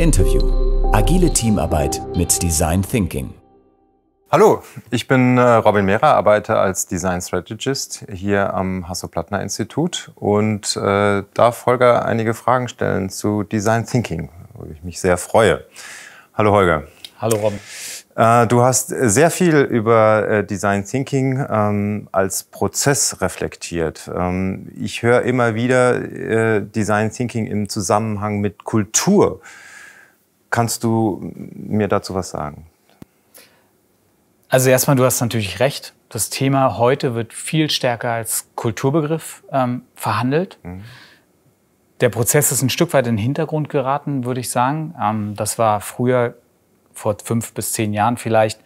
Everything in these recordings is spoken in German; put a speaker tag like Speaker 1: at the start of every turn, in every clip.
Speaker 1: Interview. Agile Teamarbeit mit Design Thinking.
Speaker 2: Hallo, ich bin äh, Robin Mehrer, arbeite als Design Strategist hier am Hasso-Plattner-Institut und äh, darf Holger einige Fragen stellen zu Design Thinking, wo ich mich sehr freue. Hallo Holger. Hallo Robin. Äh, du hast sehr viel über äh, Design Thinking ähm, als Prozess reflektiert. Ähm, ich höre immer wieder Design Thinking im Zusammenhang mit Kultur. Kannst du mir dazu was sagen?
Speaker 1: Also erstmal, du hast natürlich recht. Das Thema heute wird viel stärker als Kulturbegriff ähm, verhandelt. Mhm. Der Prozess ist ein Stück weit in den Hintergrund geraten, würde ich sagen. Ähm, das war früher, vor fünf bis zehn Jahren vielleicht,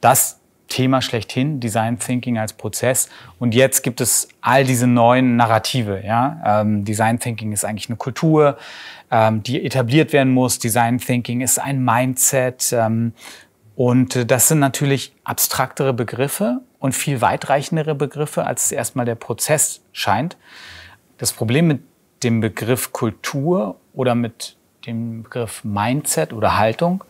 Speaker 1: das Thema schlechthin, Design Thinking als Prozess. Und jetzt gibt es all diese neuen Narrative. Ja? Ähm, Design Thinking ist eigentlich eine Kultur, ähm, die etabliert werden muss. Design Thinking ist ein Mindset. Ähm, und äh, das sind natürlich abstraktere Begriffe und viel weitreichendere Begriffe, als es erstmal der Prozess scheint. Das Problem mit dem Begriff Kultur oder mit dem Begriff Mindset oder Haltung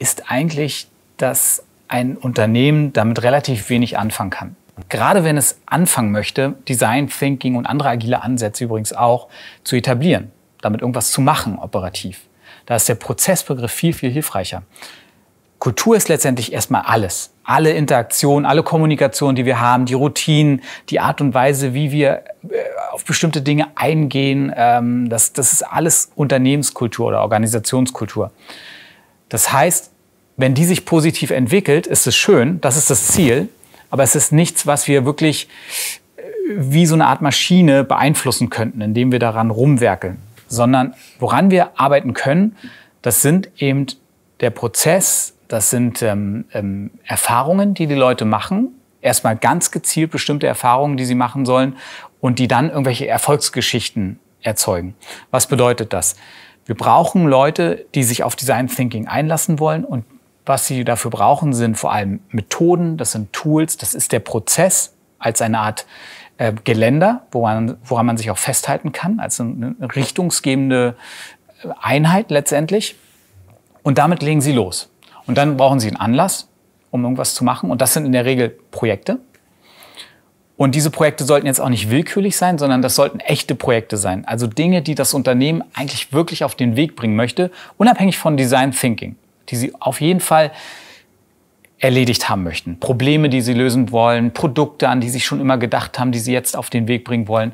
Speaker 1: ist eigentlich, dass ein Unternehmen damit relativ wenig anfangen kann. Gerade wenn es anfangen möchte, Design Thinking und andere agile Ansätze übrigens auch zu etablieren, damit irgendwas zu machen operativ. Da ist der Prozessbegriff viel, viel hilfreicher. Kultur ist letztendlich erstmal alles. Alle Interaktionen, alle Kommunikation, die wir haben, die Routinen, die Art und Weise, wie wir äh, auf bestimmte Dinge eingehen, ähm, das, das ist alles Unternehmenskultur oder Organisationskultur. Das heißt, wenn die sich positiv entwickelt, ist es schön, das ist das Ziel, aber es ist nichts, was wir wirklich äh, wie so eine Art Maschine beeinflussen könnten, indem wir daran rumwerkeln, sondern woran wir arbeiten können, das sind eben der Prozess, das sind ähm, ähm, Erfahrungen, die die Leute machen, erstmal ganz gezielt bestimmte Erfahrungen, die sie machen sollen und die dann irgendwelche Erfolgsgeschichten erzeugen. Was bedeutet das? Wir brauchen Leute, die sich auf Design Thinking einlassen wollen und was sie dafür brauchen, sind vor allem Methoden, das sind Tools, das ist der Prozess als eine Art äh, Geländer, woran, woran man sich auch festhalten kann, als eine richtungsgebende äh, Einheit letztendlich. Und damit legen sie los. Und dann brauchen sie einen Anlass, um irgendwas zu machen. Und das sind in der Regel Projekte. Und diese Projekte sollten jetzt auch nicht willkürlich sein, sondern das sollten echte Projekte sein. Also Dinge, die das Unternehmen eigentlich wirklich auf den Weg bringen möchte, unabhängig von Design Thinking die sie auf jeden Fall erledigt haben möchten. Probleme, die sie lösen wollen, Produkte, an die sie schon immer gedacht haben, die sie jetzt auf den Weg bringen wollen.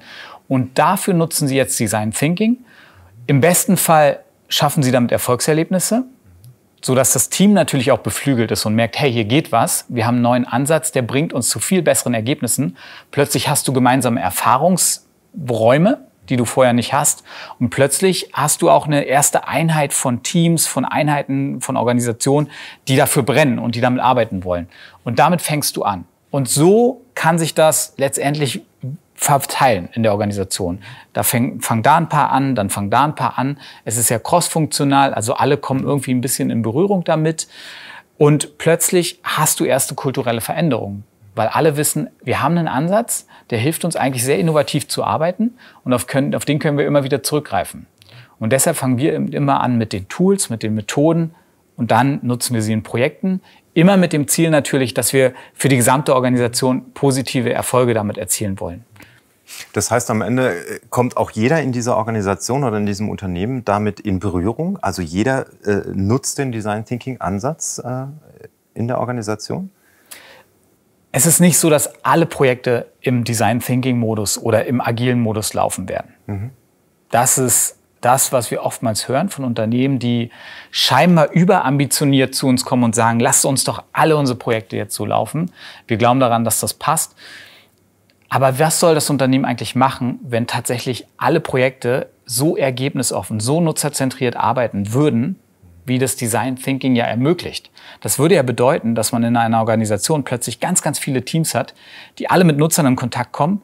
Speaker 1: Und dafür nutzen sie jetzt Design Thinking. Im besten Fall schaffen sie damit Erfolgserlebnisse, sodass das Team natürlich auch beflügelt ist und merkt, hey, hier geht was, wir haben einen neuen Ansatz, der bringt uns zu viel besseren Ergebnissen. Plötzlich hast du gemeinsame Erfahrungsräume, die du vorher nicht hast. Und plötzlich hast du auch eine erste Einheit von Teams, von Einheiten, von Organisationen, die dafür brennen und die damit arbeiten wollen. Und damit fängst du an. Und so kann sich das letztendlich verteilen in der Organisation. Da fang, fang da ein paar an, dann fang da ein paar an. Es ist ja crossfunktional, also alle kommen irgendwie ein bisschen in Berührung damit. Und plötzlich hast du erste kulturelle Veränderungen weil alle wissen, wir haben einen Ansatz, der hilft uns eigentlich sehr innovativ zu arbeiten und auf, können, auf den können wir immer wieder zurückgreifen. Und deshalb fangen wir immer an mit den Tools, mit den Methoden und dann nutzen wir sie in Projekten. Immer mit dem Ziel natürlich, dass wir für die gesamte Organisation positive Erfolge damit erzielen wollen. Das heißt, am Ende äh, kommt auch jeder in dieser Organisation oder in diesem Unternehmen
Speaker 2: damit in Berührung. Also jeder äh, nutzt den Design Thinking Ansatz äh,
Speaker 1: in der Organisation? es ist nicht so, dass alle Projekte im Design Thinking Modus oder im agilen Modus laufen werden. Mhm. Das ist das, was wir oftmals hören von Unternehmen, die scheinbar überambitioniert zu uns kommen und sagen, lasst uns doch alle unsere Projekte jetzt so laufen. Wir glauben daran, dass das passt. Aber was soll das Unternehmen eigentlich machen, wenn tatsächlich alle Projekte so ergebnisoffen, so nutzerzentriert arbeiten würden, wie das Design Thinking ja ermöglicht. Das würde ja bedeuten, dass man in einer Organisation plötzlich ganz, ganz viele Teams hat, die alle mit Nutzern in Kontakt kommen,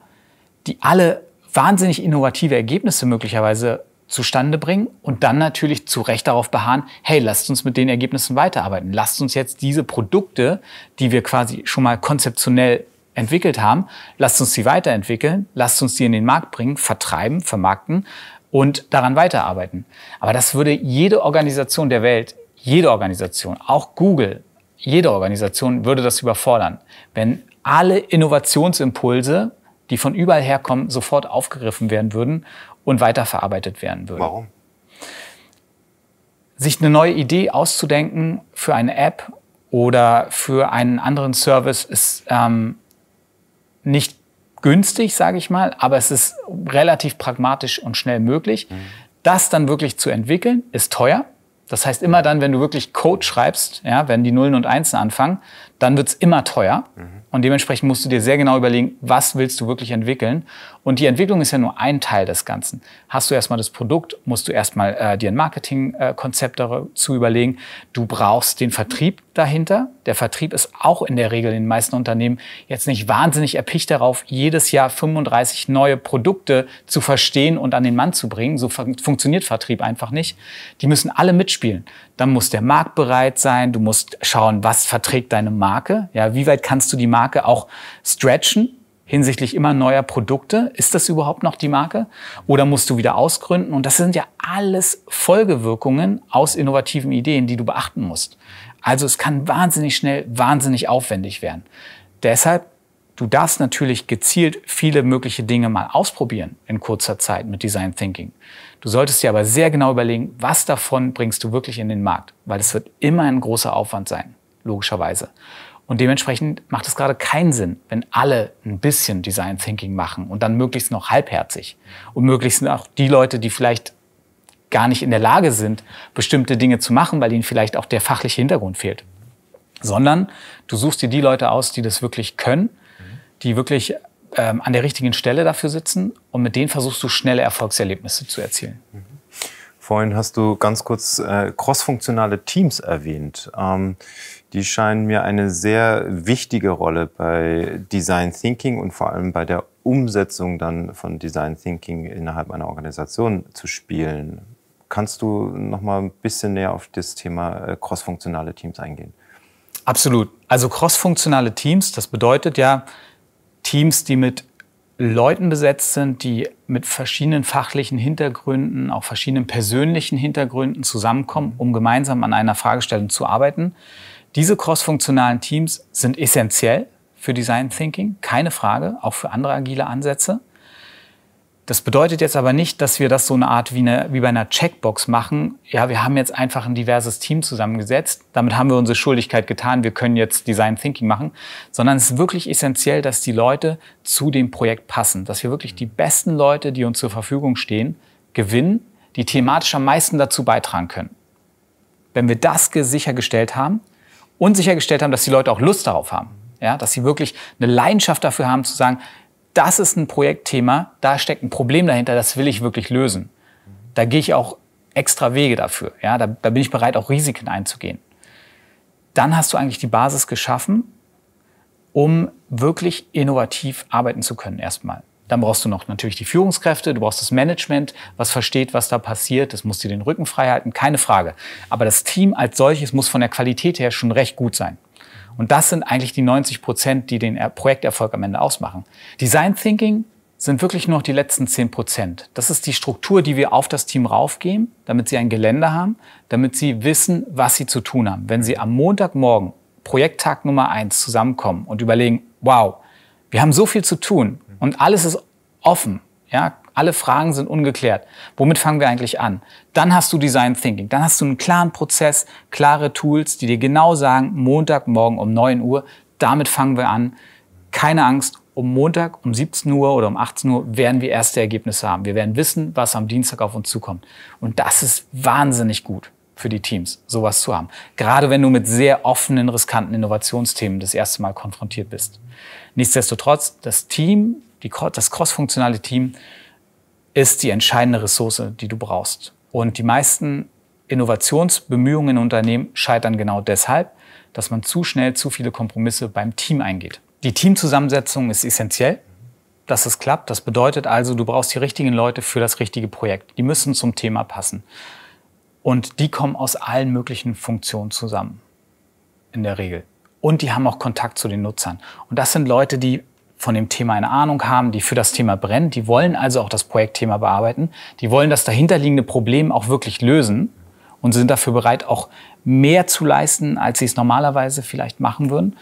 Speaker 1: die alle wahnsinnig innovative Ergebnisse möglicherweise zustande bringen und dann natürlich zu Recht darauf beharren, hey, lasst uns mit den Ergebnissen weiterarbeiten. Lasst uns jetzt diese Produkte, die wir quasi schon mal konzeptionell entwickelt haben, lasst uns sie weiterentwickeln, lasst uns sie in den Markt bringen, vertreiben, vermarkten und daran weiterarbeiten. Aber das würde jede Organisation der Welt, jede Organisation, auch Google, jede Organisation würde das überfordern, wenn alle Innovationsimpulse, die von überall herkommen, sofort aufgegriffen werden würden und weiterverarbeitet werden würden. Warum? Sich eine neue Idee auszudenken für eine App oder für einen anderen Service ist ähm, nicht günstig, sage ich mal, aber es ist relativ pragmatisch und schnell möglich. Mhm. Das dann wirklich zu entwickeln, ist teuer. Das heißt, immer dann, wenn du wirklich Code schreibst, ja, wenn die Nullen und Einsen anfangen, dann wird's immer teuer. Mhm. Und dementsprechend musst du dir sehr genau überlegen, was willst du wirklich entwickeln. Und die Entwicklung ist ja nur ein Teil des Ganzen. Hast du erstmal das Produkt, musst du erstmal äh, dir ein Marketingkonzept äh, dazu überlegen. Du brauchst den Vertrieb dahinter. Der Vertrieb ist auch in der Regel in den meisten Unternehmen jetzt nicht wahnsinnig erpicht darauf, jedes Jahr 35 neue Produkte zu verstehen und an den Mann zu bringen. So funktioniert Vertrieb einfach nicht. Die müssen alle mitspielen dann muss der Markt bereit sein, du musst schauen, was verträgt deine Marke, ja, wie weit kannst du die Marke auch stretchen hinsichtlich immer neuer Produkte, ist das überhaupt noch die Marke oder musst du wieder ausgründen und das sind ja alles Folgewirkungen aus innovativen Ideen, die du beachten musst. Also es kann wahnsinnig schnell, wahnsinnig aufwendig werden. Deshalb Du darfst natürlich gezielt viele mögliche Dinge mal ausprobieren in kurzer Zeit mit Design Thinking. Du solltest dir aber sehr genau überlegen, was davon bringst du wirklich in den Markt, weil es wird immer ein großer Aufwand sein, logischerweise. Und dementsprechend macht es gerade keinen Sinn, wenn alle ein bisschen Design Thinking machen und dann möglichst noch halbherzig und möglichst auch die Leute, die vielleicht gar nicht in der Lage sind, bestimmte Dinge zu machen, weil ihnen vielleicht auch der fachliche Hintergrund fehlt. Sondern du suchst dir die Leute aus, die das wirklich können die wirklich ähm, an der richtigen Stelle dafür sitzen und mit denen versuchst du schnelle Erfolgserlebnisse zu erzielen. Mhm. Vorhin hast du ganz
Speaker 2: kurz äh, crossfunktionale Teams erwähnt. Ähm, die scheinen mir eine sehr wichtige Rolle bei Design Thinking und vor allem bei der Umsetzung dann von Design Thinking innerhalb einer Organisation zu spielen. Kannst du noch mal ein bisschen näher auf das Thema äh, crossfunktionale Teams eingehen?
Speaker 1: Absolut. Also crossfunktionale Teams, das bedeutet ja, Teams, die mit Leuten besetzt sind, die mit verschiedenen fachlichen Hintergründen, auch verschiedenen persönlichen Hintergründen zusammenkommen, um gemeinsam an einer Fragestellung zu arbeiten. Diese crossfunktionalen Teams sind essentiell für Design Thinking, keine Frage, auch für andere agile Ansätze. Das bedeutet jetzt aber nicht, dass wir das so eine Art wie, eine, wie bei einer Checkbox machen. Ja, wir haben jetzt einfach ein diverses Team zusammengesetzt. Damit haben wir unsere Schuldigkeit getan. Wir können jetzt Design Thinking machen. Sondern es ist wirklich essentiell, dass die Leute zu dem Projekt passen. Dass wir wirklich die besten Leute, die uns zur Verfügung stehen, gewinnen, die thematisch am meisten dazu beitragen können. Wenn wir das sichergestellt haben und sichergestellt haben, dass die Leute auch Lust darauf haben, ja, dass sie wirklich eine Leidenschaft dafür haben zu sagen, das ist ein Projektthema, da steckt ein Problem dahinter, das will ich wirklich lösen. Da gehe ich auch extra Wege dafür. Ja, da, da bin ich bereit, auch Risiken einzugehen. Dann hast du eigentlich die Basis geschaffen, um wirklich innovativ arbeiten zu können erstmal. Dann brauchst du noch natürlich die Führungskräfte, du brauchst das Management, was versteht, was da passiert. Das muss dir den Rücken frei halten, keine Frage. Aber das Team als solches muss von der Qualität her schon recht gut sein. Und das sind eigentlich die 90 Prozent, die den Projekterfolg am Ende ausmachen. Design Thinking sind wirklich nur noch die letzten 10 Prozent. Das ist die Struktur, die wir auf das Team raufgeben, damit sie ein Gelände haben, damit sie wissen, was sie zu tun haben. Wenn sie am Montagmorgen, Projekttag Nummer eins zusammenkommen und überlegen, wow, wir haben so viel zu tun und alles ist offen. Ja, alle Fragen sind ungeklärt. Womit fangen wir eigentlich an? Dann hast du Design Thinking. Dann hast du einen klaren Prozess, klare Tools, die dir genau sagen, Montagmorgen um 9 Uhr, damit fangen wir an. Keine Angst, um Montag um 17 Uhr oder um 18 Uhr werden wir erste Ergebnisse haben. Wir werden wissen, was am Dienstag auf uns zukommt. Und das ist wahnsinnig gut für die Teams, sowas zu haben. Gerade wenn du mit sehr offenen, riskanten Innovationsthemen das erste Mal konfrontiert bist. Nichtsdestotrotz, das Team, die, das cross-funktionale Team ist die entscheidende Ressource, die du brauchst. Und die meisten Innovationsbemühungen in Unternehmen scheitern genau deshalb, dass man zu schnell zu viele Kompromisse beim Team eingeht. Die Teamzusammensetzung ist essentiell, dass es klappt. Das bedeutet also, du brauchst die richtigen Leute für das richtige Projekt. Die müssen zum Thema passen. Und die kommen aus allen möglichen Funktionen zusammen. In der Regel. Und die haben auch Kontakt zu den Nutzern. Und das sind Leute, die von dem Thema eine Ahnung haben, die für das Thema brennen, die wollen also auch das Projektthema bearbeiten, die wollen das dahinterliegende Problem auch wirklich lösen und sind dafür bereit, auch mehr zu leisten, als sie es normalerweise vielleicht machen würden.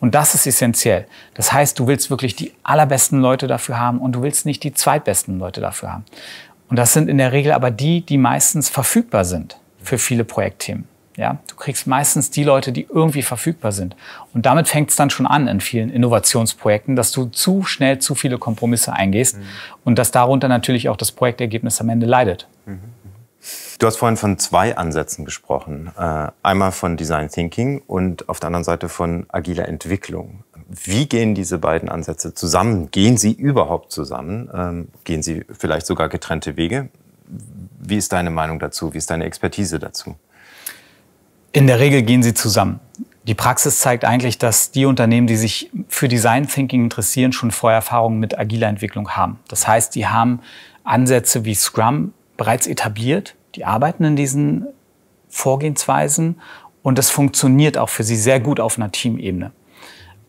Speaker 1: Und das ist essentiell. Das heißt, du willst wirklich die allerbesten Leute dafür haben und du willst nicht die zweitbesten Leute dafür haben. Und das sind in der Regel aber die, die meistens verfügbar sind für viele Projektthemen. Ja, du kriegst meistens die Leute, die irgendwie verfügbar sind. Und damit fängt es dann schon an in vielen Innovationsprojekten, dass du zu schnell zu viele Kompromisse eingehst mhm. und dass darunter natürlich auch das Projektergebnis am Ende leidet. Mhm. mhm.
Speaker 2: Du hast vorhin von zwei Ansätzen gesprochen. Äh, einmal von Design Thinking und auf der anderen Seite von agiler Entwicklung. Wie gehen diese beiden Ansätze zusammen? Gehen sie überhaupt zusammen? Ähm, gehen sie vielleicht sogar getrennte Wege? Wie ist deine Meinung dazu? Wie ist deine Expertise dazu?
Speaker 1: In der Regel gehen sie zusammen. Die Praxis zeigt eigentlich, dass die Unternehmen, die sich für Design Thinking interessieren, schon Vorerfahrungen mit agiler Entwicklung haben. Das heißt, die haben Ansätze wie Scrum bereits etabliert, die arbeiten in diesen Vorgehensweisen und das funktioniert auch für sie sehr gut auf einer Teamebene.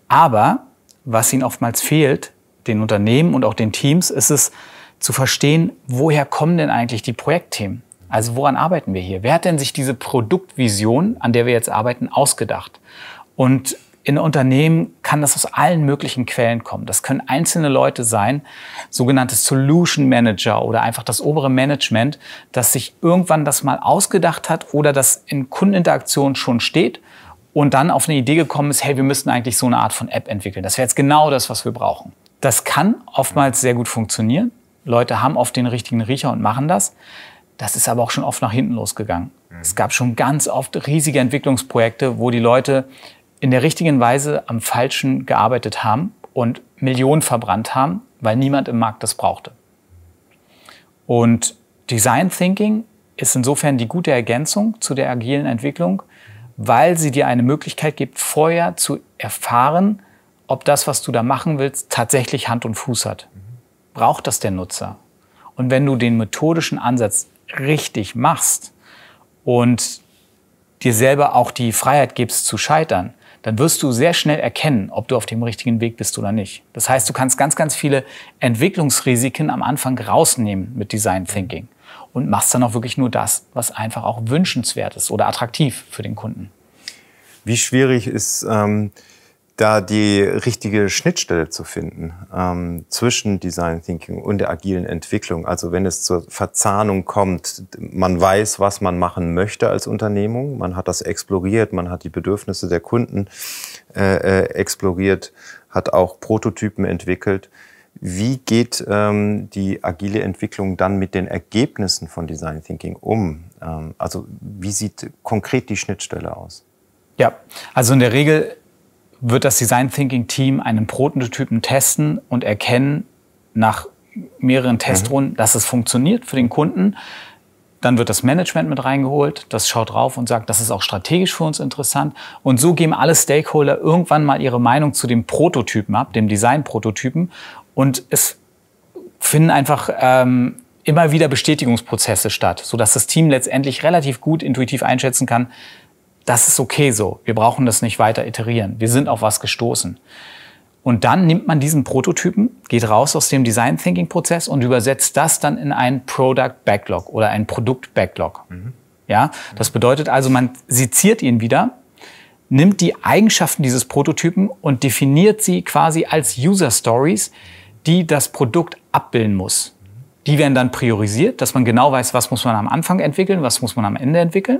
Speaker 1: Aber was ihnen oftmals fehlt, den Unternehmen und auch den Teams, ist es zu verstehen, woher kommen denn eigentlich die Projektthemen? Also woran arbeiten wir hier? Wer hat denn sich diese Produktvision, an der wir jetzt arbeiten, ausgedacht? Und in Unternehmen kann das aus allen möglichen Quellen kommen. Das können einzelne Leute sein, sogenannte Solution Manager oder einfach das obere Management, das sich irgendwann das mal ausgedacht hat oder das in Kundeninteraktion schon steht und dann auf eine Idee gekommen ist, hey, wir müssten eigentlich so eine Art von App entwickeln. Das wäre jetzt genau das, was wir brauchen. Das kann oftmals sehr gut funktionieren. Leute haben oft den richtigen Riecher und machen das. Das ist aber auch schon oft nach hinten losgegangen. Mhm. Es gab schon ganz oft riesige Entwicklungsprojekte, wo die Leute in der richtigen Weise am Falschen gearbeitet haben und Millionen verbrannt haben, weil niemand im Markt das brauchte. Und Design Thinking ist insofern die gute Ergänzung zu der agilen Entwicklung, weil sie dir eine Möglichkeit gibt, vorher zu erfahren, ob das, was du da machen willst, tatsächlich Hand und Fuß hat. Mhm. Braucht das der Nutzer? Und wenn du den methodischen Ansatz richtig machst und dir selber auch die Freiheit gibst zu scheitern, dann wirst du sehr schnell erkennen, ob du auf dem richtigen Weg bist oder nicht. Das heißt, du kannst ganz, ganz viele Entwicklungsrisiken am Anfang rausnehmen mit Design Thinking und machst dann auch wirklich nur das, was einfach auch wünschenswert ist oder attraktiv für den Kunden. Wie schwierig ist
Speaker 2: ähm da die richtige Schnittstelle zu finden ähm, zwischen Design Thinking und der agilen Entwicklung. Also wenn es zur Verzahnung kommt, man weiß, was man machen möchte als Unternehmung, man hat das exploriert, man hat die Bedürfnisse der Kunden äh, äh exploriert, hat auch Prototypen entwickelt. Wie geht ähm, die agile Entwicklung dann mit den Ergebnissen von Design Thinking um?
Speaker 1: Ähm, also wie sieht konkret die Schnittstelle aus? Ja, also in der Regel wird das Design Thinking Team einen Prototypen testen und erkennen nach mehreren Testrunden, mhm. dass es funktioniert für den Kunden. Dann wird das Management mit reingeholt, das schaut drauf und sagt, das ist auch strategisch für uns interessant. Und so geben alle Stakeholder irgendwann mal ihre Meinung zu dem Prototypen ab, dem Design-Prototypen. Und es finden einfach ähm, immer wieder Bestätigungsprozesse statt, sodass das Team letztendlich relativ gut intuitiv einschätzen kann, das ist okay so. Wir brauchen das nicht weiter iterieren. Wir sind auf was gestoßen. Und dann nimmt man diesen Prototypen, geht raus aus dem Design Thinking Prozess und übersetzt das dann in einen Product Backlog oder einen Produkt Backlog. Mhm. Ja, das bedeutet also, man seziert ihn wieder, nimmt die Eigenschaften dieses Prototypen und definiert sie quasi als User Stories, die das Produkt abbilden muss. Die werden dann priorisiert, dass man genau weiß, was muss man am Anfang entwickeln, was muss man am Ende entwickeln.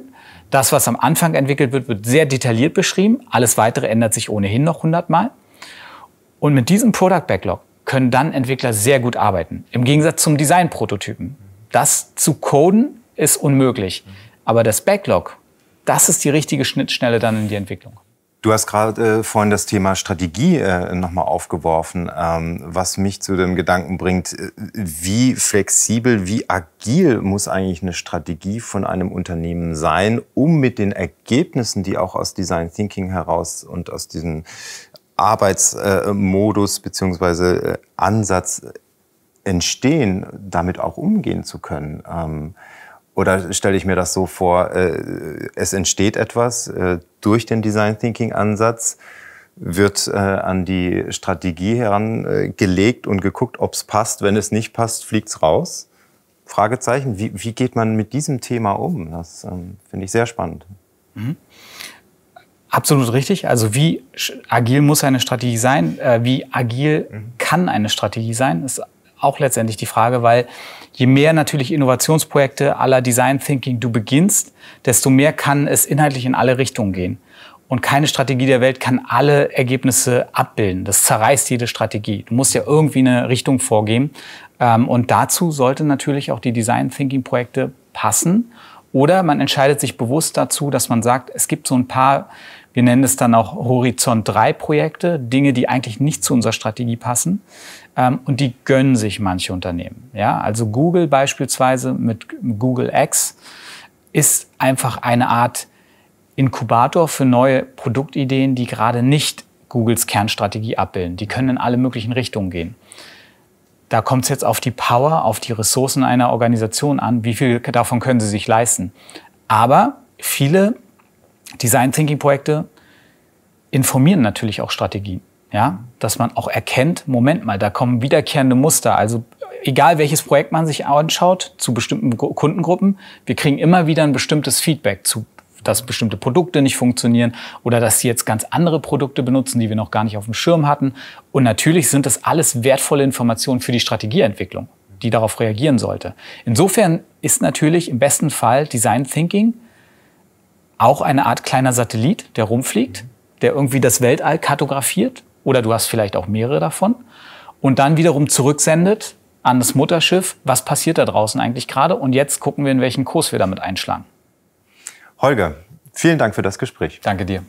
Speaker 1: Das, was am Anfang entwickelt wird, wird sehr detailliert beschrieben. Alles Weitere ändert sich ohnehin noch hundertmal. Und mit diesem Product Backlog können dann Entwickler sehr gut arbeiten. Im Gegensatz zum Design-Prototypen. Das zu coden ist unmöglich. Aber das Backlog, das ist die richtige Schnittstelle dann in die Entwicklung. Du hast gerade
Speaker 2: äh, vorhin das Thema Strategie äh, nochmal aufgeworfen, ähm, was mich zu dem Gedanken bringt, äh, wie flexibel, wie agil muss eigentlich eine Strategie von einem Unternehmen sein, um mit den Ergebnissen, die auch aus Design Thinking heraus und aus diesem Arbeitsmodus äh, beziehungsweise äh, Ansatz entstehen, damit auch umgehen zu können. Ähm, oder stelle ich mir das so vor, äh, es entsteht etwas äh, durch den Design Thinking Ansatz, wird äh, an die Strategie herangelegt und geguckt, ob es passt. Wenn es nicht passt, fliegt es raus. Fragezeichen. Wie, wie geht man mit diesem Thema um?
Speaker 1: Das ähm, finde ich sehr spannend. Mhm. Absolut richtig. Also wie agil muss eine Strategie sein? Äh, wie agil mhm. kann eine Strategie sein? Ist auch letztendlich die Frage, weil je mehr natürlich Innovationsprojekte aller Design Thinking du beginnst, desto mehr kann es inhaltlich in alle Richtungen gehen. Und keine Strategie der Welt kann alle Ergebnisse abbilden. Das zerreißt jede Strategie. Du musst ja irgendwie eine Richtung vorgeben. Ähm, und dazu sollten natürlich auch die Design Thinking Projekte passen. Oder man entscheidet sich bewusst dazu, dass man sagt, es gibt so ein paar, wir nennen es dann auch Horizont 3 Projekte, Dinge, die eigentlich nicht zu unserer Strategie passen, ähm, und die gönnen sich manche Unternehmen. Ja, also Google beispielsweise mit Google X ist einfach eine Art Inkubator für neue Produktideen, die gerade nicht Googles Kernstrategie abbilden. Die können in alle möglichen Richtungen gehen. Da kommt es jetzt auf die Power, auf die Ressourcen einer Organisation an. Wie viel davon können sie sich leisten? Aber viele Design Thinking Projekte informieren natürlich auch Strategien. Ja, dass man auch erkennt, Moment mal, da kommen wiederkehrende Muster. Also egal welches Projekt man sich anschaut, zu bestimmten Kundengruppen, wir kriegen immer wieder ein bestimmtes Feedback zu, dass bestimmte Produkte nicht funktionieren oder dass sie jetzt ganz andere Produkte benutzen, die wir noch gar nicht auf dem Schirm hatten. Und natürlich sind das alles wertvolle Informationen für die Strategieentwicklung, die darauf reagieren sollte. Insofern ist natürlich im besten Fall Design Thinking auch eine Art kleiner Satellit, der rumfliegt, der irgendwie das Weltall kartografiert oder du hast vielleicht auch mehrere davon und dann wiederum zurücksendet an das Mutterschiff, was passiert da draußen eigentlich gerade und jetzt gucken wir, in welchen Kurs wir damit einschlagen. Holger, vielen Dank für das Gespräch. Danke dir.